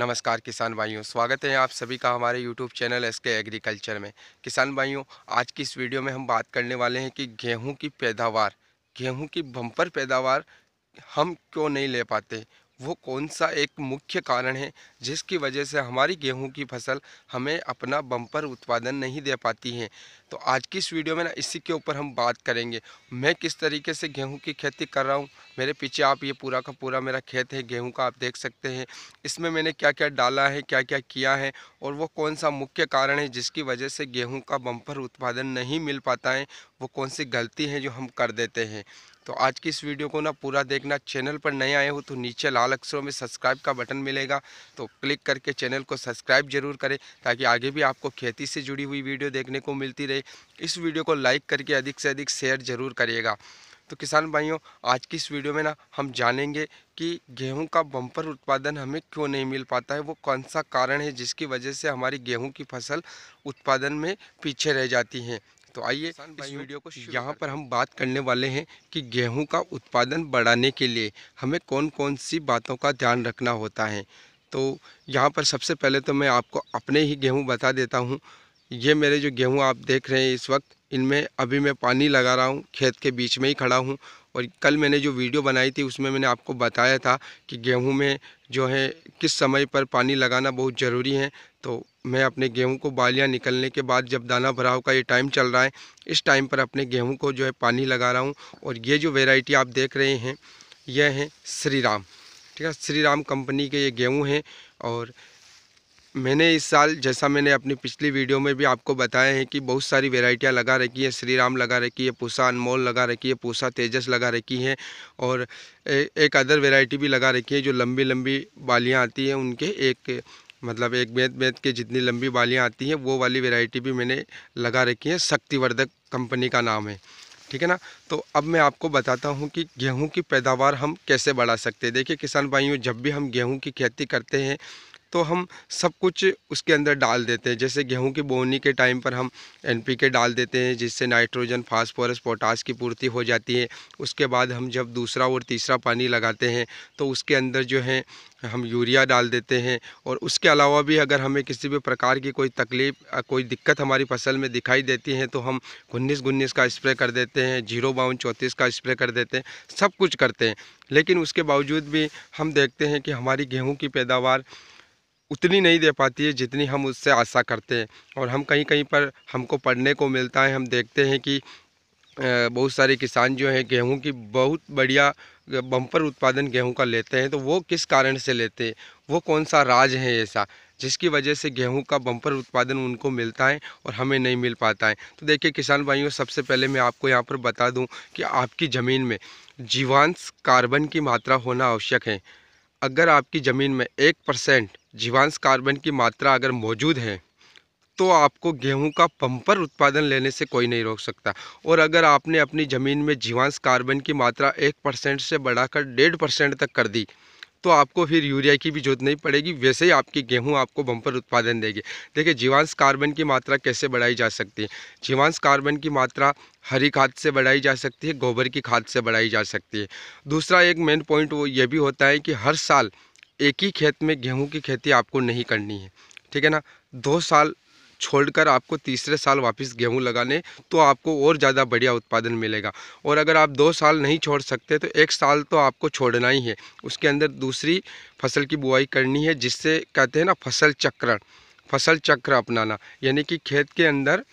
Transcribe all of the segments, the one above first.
नमस्कार किसान भाइयों स्वागत है आप सभी का हमारे YouTube channel S K agriculture में किसान भाइयों आज की इस वीडियो में हम बात करने वाले हैं कि गेहूं की पैदावार गेहूं की बम्पर पैदावार हम क्यों नहीं ले पाते वो कौन सा एक मुख्य कारण है जिसकी वजह से हमारी गेहूं की फसल हमें अपना बम्पर उत्पादन नहीं दे पाती है तो आज की इस वीडियो में ना इसी के ऊपर हम बात करेंगे मैं किस तरीके से गेहूं की खेती कर रहा हूं मेरे पीछे आप ये पूरा का पूरा मेरा खेत है गेहूं का आप देख सकते हैं इसमें मैंने क्या क्या डाला है क्या क्या किया है और वो कौन सा मुख्य कारण है जिसकी वजह से गेहूँ का बम्पर उत्पादन नहीं मिल पाता है वो कौन सी गलती है जो हम कर देते हैं तो आज की इस वीडियो को ना पूरा देखना चैनल पर नए आए हो तो नीचे लाल अक्षरों में सब्सक्राइब का बटन मिलेगा तो क्लिक करके चैनल को सब्सक्राइब जरूर करें ताकि आगे भी आपको खेती से जुड़ी हुई वीडियो देखने को मिलती रहे इस वीडियो को लाइक करके अधिक से अधिक शेयर ज़रूर करिएगा तो किसान भाइयों आज की इस वीडियो में ना हम जानेंगे कि गेहूं का बम्पर उत्पादन हमें क्यों नहीं मिल पाता है वो कौन सा कारण है जिसकी वजह से हमारी गेहूं की फसल उत्पादन में पीछे रह जाती है तो आइए इस वीडियो को यहाँ पर हम बात करने वाले हैं कि गेहूं का उत्पादन बढ़ाने के लिए हमें कौन कौन सी बातों का ध्यान रखना होता है तो यहाँ पर सबसे पहले तो मैं आपको अपने ही गेहूं बता देता हूँ ये मेरे जो गेहूं आप देख रहे हैं इस वक्त इनमें अभी मैं पानी लगा रहा हूँ खेत के बीच में ही खड़ा हूँ और कल मैंने जो वीडियो बनाई थी उसमें मैंने आपको बताया था कि गेहूँ में जो है किस समय पर पानी लगाना बहुत ज़रूरी है तो मैं अपने गेहूं को बालियां निकलने के बाद जब दाना भराव का ये टाइम चल रहा है इस टाइम पर अपने गेहूं को जो है पानी लगा रहा हूँ और ये जो वेराइटी आप देख रहे हैं यह है श्री राम ठीक है श्री राम कंपनी के ये गेहूँ हैं और मैंने इस साल जैसा मैंने अपनी पिछली वीडियो में भी आपको बताया है कि बहुत सारी वेराइटियाँ लगा रखी है श्री राम लगा रखी है पूसा अनमोल लगा रखी है पूसा तेजस लगा रखी है और एक अदर वेराइटी भी लगा रखी है जो लंबी लंबी बालियाँ आती हैं उनके एक मतलब एक बेद बेद के जितनी लंबी बालियाँ आती हैं वो वाली वेराइटी भी मैंने लगा रखी है शक्तिवर्धक कंपनी का नाम है ठीक है ना तो अब मैं आपको बताता हूँ कि गेहूँ की पैदावार हम कैसे बढ़ा सकते हैं देखिए किसान भाइयों जब भी हम गेहूँ की खेती करते हैं तो हम सब कुछ उसके अंदर डाल देते हैं जैसे गेहूं की बोनी के टाइम पर हम एनपीके डाल देते हैं जिससे नाइट्रोजन फास्फोरस पोटास की पूर्ति हो जाती है उसके बाद हम जब दूसरा और तीसरा पानी लगाते हैं तो उसके अंदर जो है हम यूरिया डाल देते हैं और उसके अलावा भी अगर हमें किसी भी प्रकार की कोई तकलीफ़ कोई दिक्कत हमारी फसल में दिखाई देती है तो हम उन्नीस उन्नीस का स्प्रे कर देते हैं जीरो बावन चौंतीस का स्प्रे कर देते हैं सब कुछ करते हैं लेकिन उसके बावजूद भी हम देखते हैं कि हमारी गेहूँ की पैदावार उतनी नहीं दे पाती है जितनी हम उससे आशा करते हैं और हम कहीं कहीं पर हमको पढ़ने को मिलता है हम देखते हैं कि बहुत सारे किसान जो हैं गेहूं की बहुत बढ़िया बम्पर उत्पादन गेहूं का लेते हैं तो वो किस कारण से लेते हैं वो कौन सा राज है ऐसा जिसकी वजह से गेहूं का बम्पर उत्पादन उनको मिलता है और हमें नहीं मिल पाता है तो देखिए किसान भाइयों सबसे पहले मैं आपको यहाँ पर बता दूँ कि आपकी ज़मीन में जीवांश कार्बन की मात्रा होना आवश्यक है अगर आपकी ज़मीन में एक परसेंट जीवांश कार्बन की मात्रा अगर मौजूद है तो आपको गेहूं का पंपर उत्पादन लेने से कोई नहीं रोक सकता और अगर आपने अपनी ज़मीन में जीवांश कार्बन की मात्रा एक परसेंट से बढ़ाकर डेढ़ परसेंट तक कर दी तो आपको फिर यूरिया की भी जरूरत नहीं पड़ेगी वैसे ही आपकी गेहूँ आपको बम्पर उत्पादन देगी देखिए जीवांश कार्बन की मात्रा कैसे बढ़ाई जा सकती है जीवांश कार्बन की मात्रा हरी खाद से बढ़ाई जा सकती है गोबर की खाद से बढ़ाई जा सकती है दूसरा एक मेन पॉइंट वो ये भी होता है कि हर साल एक ही खेत में गेहूँ की खेती आपको नहीं करनी है ठीक है ना दो साल छोड़कर आपको तीसरे साल वापस गेहूँ लगाने तो आपको और ज़्यादा बढ़िया उत्पादन मिलेगा और अगर आप दो साल नहीं छोड़ सकते तो एक साल तो आपको छोड़ना ही है उसके अंदर दूसरी फसल की बुआई करनी है जिससे कहते हैं ना फसल चक्रण फसल चक्र अपनाना यानी कि खेत के अंदर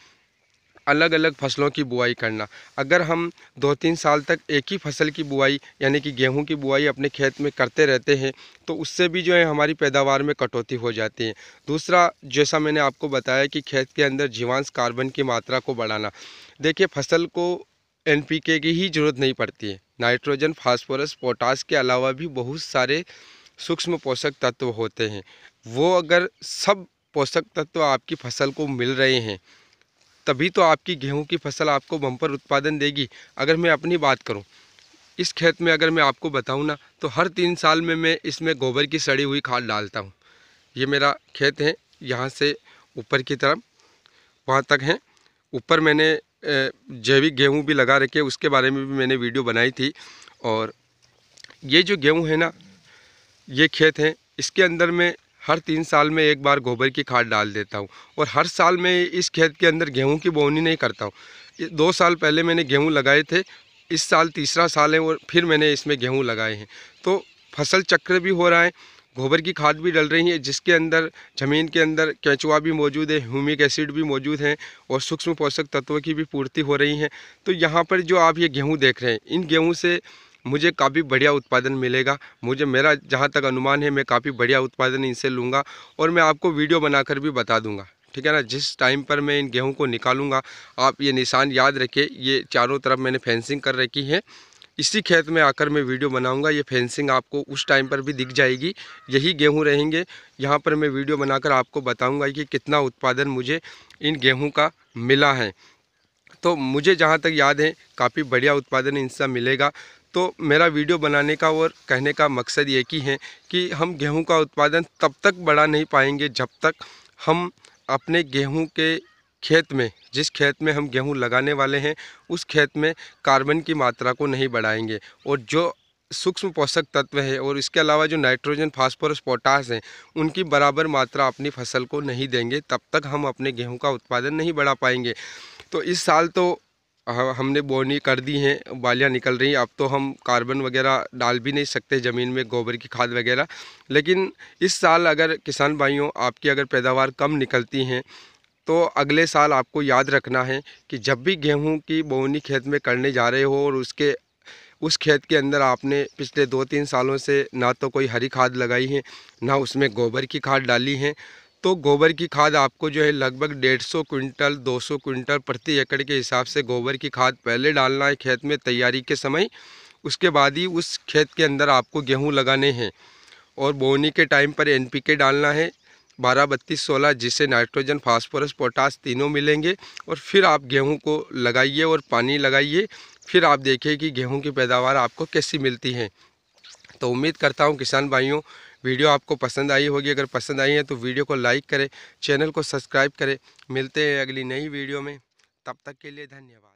अलग अलग फसलों की बुआई करना अगर हम दो तीन साल तक एक ही फसल की बुआई यानी कि गेहूं की बुआई अपने खेत में करते रहते हैं तो उससे भी जो है हमारी पैदावार में कटौती हो जाती है दूसरा जैसा मैंने आपको बताया कि खेत के अंदर जीवांश कार्बन की मात्रा को बढ़ाना देखिए फसल को एन की ही ज़रूरत नहीं पड़ती है नाइट्रोजन फॉस्फोरस पोटास के अलावा भी बहुत सारे सूक्ष्म पोषक तत्व होते हैं वो अगर सब पोषक तत्व आपकी फसल को मिल रहे हैं तभी तो आपकी गेहूं की फसल आपको बम्पर उत्पादन देगी अगर मैं अपनी बात करूं इस खेत में अगर मैं आपको बताऊं ना तो हर तीन साल में मैं इसमें गोबर की सड़ी हुई खाद डालता हूं ये मेरा खेत है यहाँ से ऊपर की तरफ वहाँ तक है ऊपर मैंने जैविक गेहूं भी लगा रखे उसके बारे में भी मैंने वीडियो बनाई थी और ये जो गेहूँ है ना ये खेत हैं इसके अंदर में हर तीन साल में एक बार गोबर की खाद डाल देता हूँ और हर साल मैं इस खेत के अंदर गेहूँ की बोवनी नहीं करता हूँ दो साल पहले मैंने गेहूँ लगाए थे इस साल तीसरा साल है और फिर मैंने इसमें गेहूँ लगाए हैं तो फसल चक्र भी हो रहा है गोबर की खाद भी डल रही है जिसके अंदर ज़मीन के अंदर कैचुआ भी मौजूद है ह्यूमिक एसिड भी मौजूद हैं और सूक्ष्म पोषक तत्वों की भी पूर्ति हो रही है तो यहाँ पर जो आप ये गेहूँ देख रहे हैं इन गेहूँ से मुझे काफ़ी बढ़िया उत्पादन मिलेगा मुझे मेरा जहाँ तक अनुमान है मैं काफ़ी बढ़िया उत्पादन इनसे लूँगा और मैं आपको वीडियो बनाकर भी बता दूँगा ठीक है ना जिस टाइम पर मैं इन गेहूँ को निकालूंगा आप ये निशान याद रखिए ये चारों तरफ मैंने फेंसिंग कर रखी है इसी खेत में आकर मैं वीडियो बनाऊंगा ये फेंसिंग आपको उस टाइम पर भी दिख जाएगी यही गेहूं रहेंगे यहाँ पर मैं वीडियो बनाकर आपको बताऊंगा कि कितना उत्पादन मुझे इन गेहूँ का मिला है तो मुझे जहाँ तक याद है काफ़ी बढ़िया उत्पादन इनसे मिलेगा तो मेरा वीडियो बनाने का और कहने का मकसद ये की है कि हम गेहूँ का उत्पादन तब तक बढ़ा नहीं पाएंगे जब तक हम अपने गेहूँ के खेत में जिस खेत में हम गेहूँ लगाने वाले हैं उस खेत में कार्बन की मात्रा को नहीं बढ़ाएंगे और जो सूक्ष्म पोषक तत्व है और इसके अलावा जो नाइट्रोजन फास्फोरस पोटास हैं उनकी बराबर मात्रा अपनी फसल को नहीं देंगे तब तक हम अपने गेहूं का उत्पादन नहीं बढ़ा पाएंगे तो इस साल तो हम हमने बोनी कर दी हैं बालियाँ निकल रही हैं अब तो हम कार्बन वगैरह डाल भी नहीं सकते ज़मीन में गोबर की खाद वगैरह लेकिन इस साल अगर किसान भाइयों आपकी अगर पैदावार कम निकलती हैं तो अगले साल आपको याद रखना है कि जब भी गेहूं की बोवनी खेत में करने जा रहे हो और उसके उस खेत के अंदर आपने पिछले दो तीन सालों से ना तो कोई हरी खाद लगाई है ना उसमें गोबर की खाद डाली है तो गोबर की खाद आपको जो है लगभग डेढ़ सौ कुंटल दो सौ कुंटल प्रति एकड़ के हिसाब से गोबर की खाद पहले डालना है खेत में तैयारी के समय उसके बाद ही उस खेत के अंदर आपको गेहूँ लगाने हैं और बोनी के टाइम पर एनपीके डालना है बारह बत्तीस सोलह जिससे नाइट्रोजन फास्फोरस पोटास तीनों मिलेंगे और फिर आप गेहूं को लगाइए और पानी लगाइए फिर आप देखिए कि गेहूं की पैदावार आपको कैसी मिलती है तो उम्मीद करता हूं किसान भाइयों वीडियो आपको पसंद आई होगी अगर पसंद आई है तो वीडियो को लाइक करें चैनल को सब्सक्राइब करें मिलते हैं अगली नई वीडियो में तब तक के लिए धन्यवाद